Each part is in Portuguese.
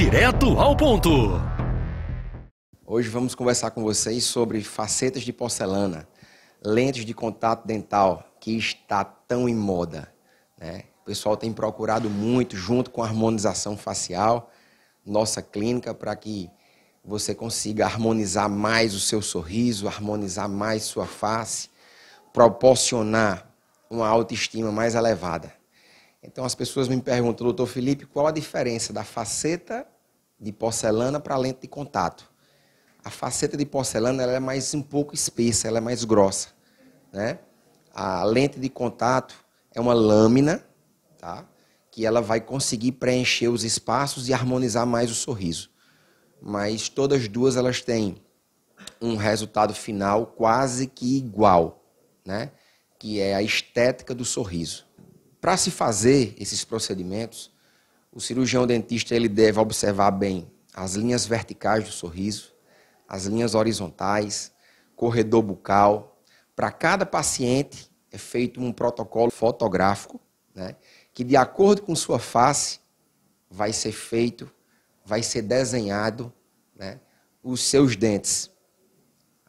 Direto ao ponto. Hoje vamos conversar com vocês sobre facetas de porcelana, lentes de contato dental, que está tão em moda. Né? O pessoal tem procurado muito, junto com a harmonização facial, nossa clínica, para que você consiga harmonizar mais o seu sorriso, harmonizar mais sua face, proporcionar uma autoestima mais elevada. Então as pessoas me perguntam, doutor Felipe, qual a diferença da faceta de porcelana para lente de contato. A faceta de porcelana ela é mais um pouco espessa, ela é mais grossa. Né? A lente de contato é uma lâmina, tá? que ela vai conseguir preencher os espaços e harmonizar mais o sorriso. Mas todas duas elas têm um resultado final quase que igual, né? que é a estética do sorriso. Para se fazer esses procedimentos, o cirurgião dentista ele deve observar bem as linhas verticais do sorriso, as linhas horizontais, corredor bucal. Para cada paciente é feito um protocolo fotográfico, né, que de acordo com sua face vai ser feito, vai ser desenhado, né, os seus dentes.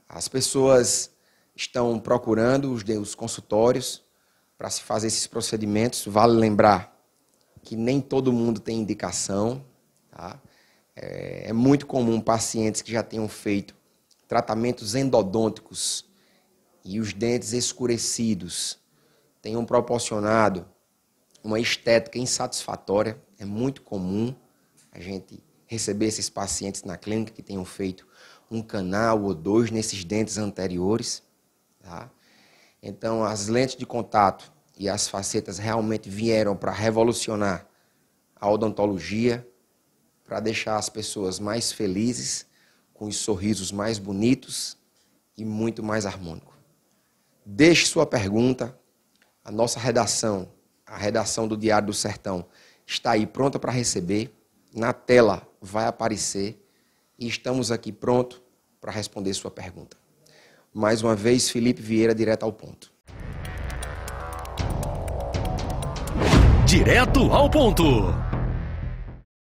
As pessoas estão procurando os, os consultórios para se fazer esses procedimentos. Vale lembrar que nem todo mundo tem indicação. Tá? É, é muito comum pacientes que já tenham feito tratamentos endodônticos e os dentes escurecidos tenham proporcionado uma estética insatisfatória. É muito comum a gente receber esses pacientes na clínica que tenham feito um canal ou dois nesses dentes anteriores. Tá? Então, as lentes de contato e as facetas realmente vieram para revolucionar a odontologia, para deixar as pessoas mais felizes, com os sorrisos mais bonitos e muito mais harmônico. Deixe sua pergunta, a nossa redação, a redação do Diário do Sertão, está aí pronta para receber. Na tela vai aparecer e estamos aqui pronto para responder sua pergunta. Mais uma vez, Felipe Vieira, direto ao ponto. Direto ao ponto.